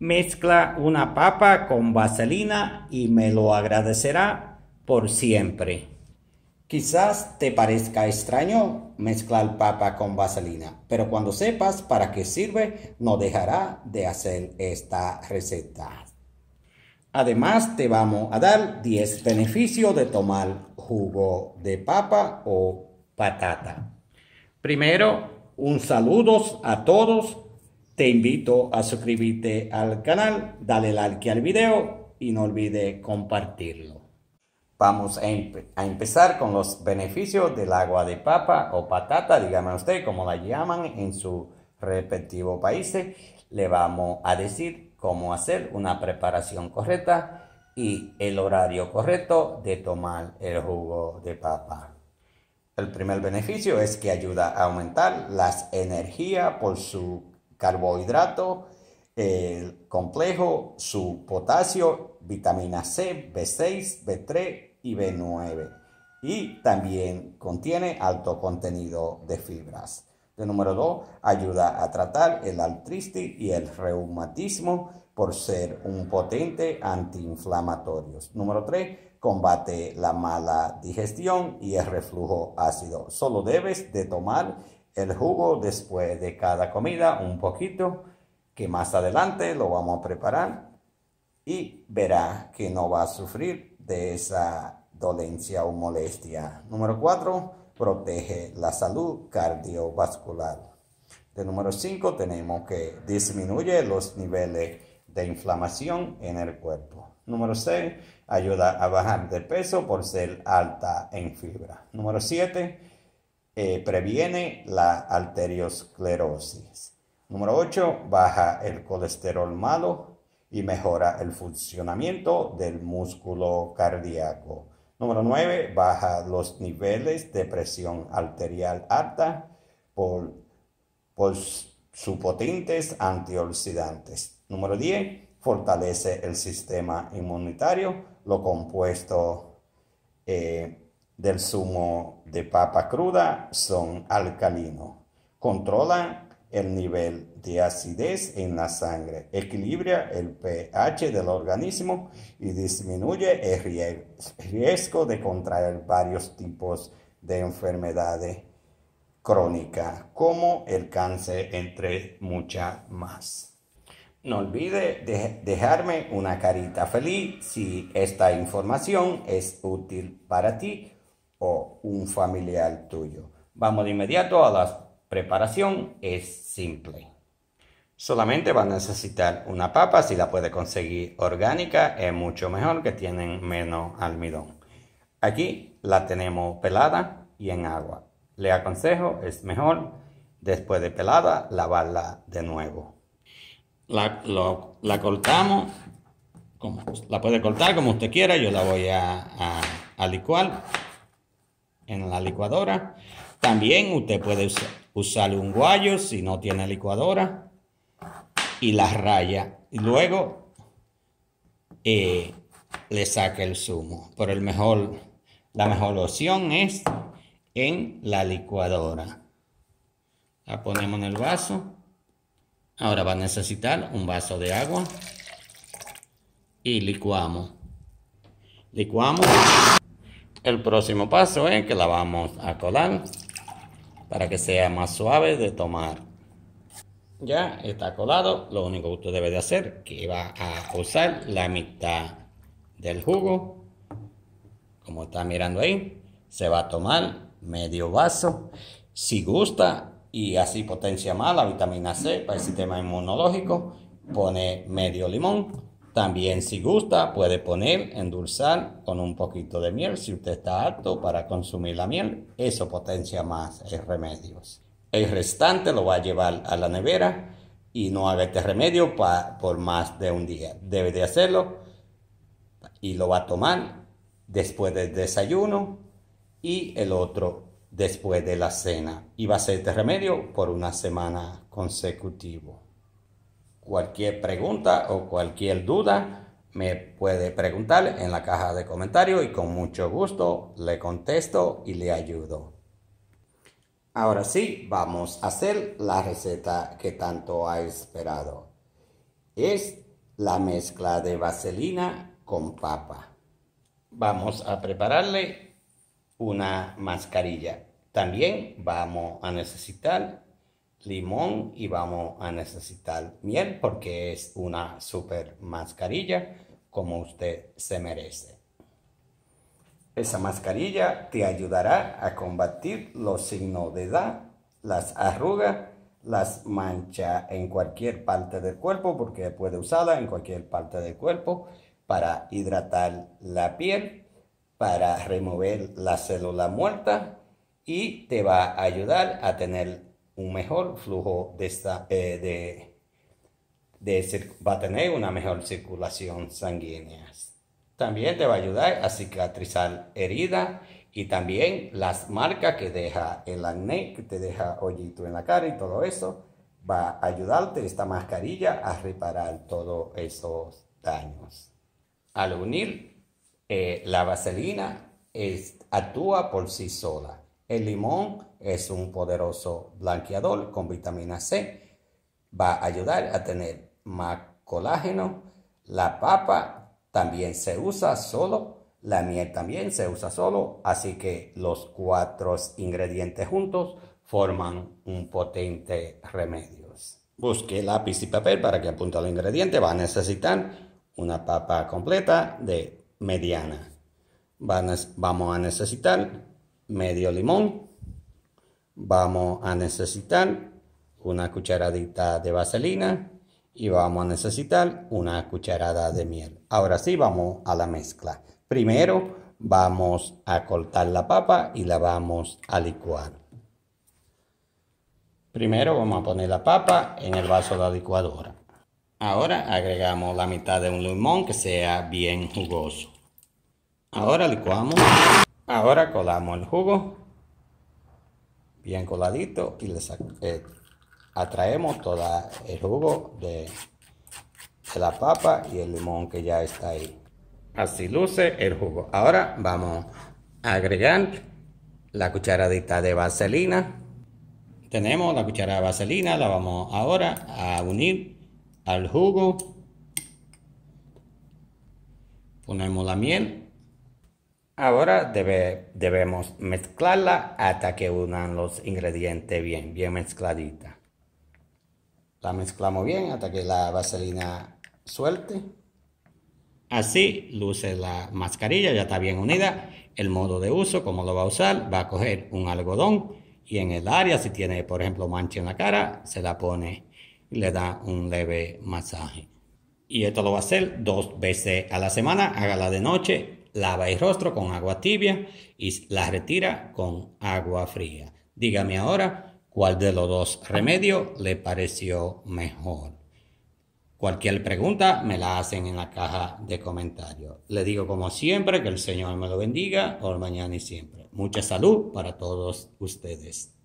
Mezcla una papa con vaselina y me lo agradecerá por siempre. Quizás te parezca extraño mezclar papa con vaselina, pero cuando sepas para qué sirve, no dejará de hacer esta receta. Además, te vamos a dar 10 beneficios de tomar jugo de papa o patata. Primero, un saludo a todos te invito a suscribirte al canal, dale like al video y no olvides compartirlo. Vamos a, empezar con los beneficios del agua de papa o patata, dígame usted como la llaman en su respectivo país. Le vamos a decir cómo hacer una preparación correcta y el horario correcto de tomar el jugo de papa. El primer beneficio es que ayuda a aumentar las energías por su carbohidrato, el complejo, su potasio, vitamina C, B6, B3 y B9. Y también contiene alto contenido de fibras. De número 2, ayuda a tratar el artritis y el reumatismo por ser un potente antiinflamatorio. Número 3, combate la mala digestión y el reflujo ácido. Solo debes de tomar el jugo después de cada comida, un poquito, que más adelante lo vamos a preparar y verá que no va a sufrir de esa dolencia o molestia. Número 4, protege la salud cardiovascular. De número 5 tenemos que disminuye los niveles de inflamación en el cuerpo. Número 6, ayuda a bajar de peso por ser alta en fibra. Número 7, eh, previene la arteriosclerosis. Número 8, baja el colesterol malo y mejora el funcionamiento del músculo cardíaco. Número 9, baja los niveles de presión arterial alta por, por sus potentes antioxidantes. Número 10, fortalece el sistema inmunitario, lo compuesto eh, del zumo de papa cruda son alcalinos. Controlan el nivel de acidez en la sangre, equilibra el pH del organismo y disminuye el riesgo de contraer varios tipos de enfermedades crónicas, como el cáncer, entre muchas más. No olvide dejarme una carita feliz si esta información es útil para ti un familiar tuyo. Vamos de inmediato a la preparación, es simple. Solamente va a necesitar una papa, si la puede conseguir orgánica es mucho mejor que tienen menos almidón. Aquí la tenemos pelada y en agua. Le aconsejo, es mejor después de pelada lavarla de nuevo. La, cortamos, como, la puede cortar como usted quiera, yo la voy a, a, a licuar en la licuadora. También usted puede usar, un guayo si no tiene licuadora y la raya. Y luego eh, le saca el zumo. Pero el mejor, la mejor opción es en la licuadora. La ponemos en el vaso. Ahora va a necesitar un vaso de agua y licuamos. Licuamos el próximo paso es que la vamos a colar para que sea más suave de tomar. Ya está colado, lo único que usted debe de hacer que va a usar la mitad del jugo. Como está mirando ahí, se va a tomar medio vaso. Si gusta y así potencia más la vitamina C para el sistema inmunológico, pone medio limón también si gusta puede poner, endulzar con un poquito de miel si usted está apto para consumir la miel. Eso potencia más el remedio. El restante lo va a llevar a la nevera y no haga este remedio por más de un día. Debe de hacerlo y lo va a tomar después del desayuno y el otro después de la cena. Y va a hacer este remedio por una semana consecutiva. Cualquier pregunta o cualquier duda me puede preguntar en la caja de comentarios y con mucho gusto le contesto y le ayudo. Ahora sí, vamos a hacer la receta que tanto ha esperado. Es la mezcla de vaselina con papa. Vamos a prepararle una mascarilla. También vamos a necesitar limón y vamos a necesitar miel porque es una super mascarilla como usted se merece. Esa mascarilla te ayudará a combatir los signos de edad, las arrugas, las manchas en cualquier parte del cuerpo porque puede usarla en cualquier parte del cuerpo para hidratar la piel, para remover la célula muerta y te va a ayudar a tener un mejor flujo de, esta, eh, va a tener una mejor circulación sanguínea. También te va a ayudar a cicatrizar heridas y también las marcas que deja el acné, que te deja hoyito en la cara y todo eso, va a ayudarte esta mascarilla a reparar todos esos daños. Al unir, eh, la vaselina actúa por sí sola el limón es un poderoso blanqueador con vitamina C. Va a ayudar a tener más colágeno. La papa también se usa solo. La miel también se usa solo. Así que los cuatro ingredientes juntos forman un potente remedio. Busque lápiz y papel para que apunte los ingredientes. Va a necesitar una papa completa de mediana. vamos a necesitar medio limón. Vamos a necesitar una cucharadita de vaselina y vamos a necesitar una cucharada de miel. Ahora sí, vamos a la mezcla. Primero vamos a cortar la papa y la vamos a licuar. Primero vamos a poner la papa en el vaso de la licuadora. Ahora agregamos la mitad de un limón que sea bien jugoso. Ahora licuamos Ahora colamos el jugo bien coladito y le eh, atraemos todo el jugo de, la papa y el limón que ya está ahí. Así luce el jugo. Ahora vamos a agregar la cucharadita de vaselina. Tenemos la cuchara de vaselina, la vamos ahora a unir al jugo. Ponemos la miel Ahora debemos mezclarla hasta que unan los ingredientes bien, bien mezcladita. La mezclamos bien hasta que la vaselina suelte. Así luce la mascarilla, ya está bien unida. El modo de uso, cómo lo va a usar, va a coger un algodón y en el área, si tiene, por ejemplo, mancha en la cara, se la pone y le da un leve masaje. Y esto lo va a hacer dos veces a la semana, hágala de noche lava el rostro con agua tibia y la retira con agua fría. Dígame ahora cuál de los dos remedios le pareció mejor. Cualquier pregunta me la hacen en la caja de comentarios. Le digo como siempre que el Señor me lo bendiga, por mañana y siempre. Mucha salud para todos ustedes.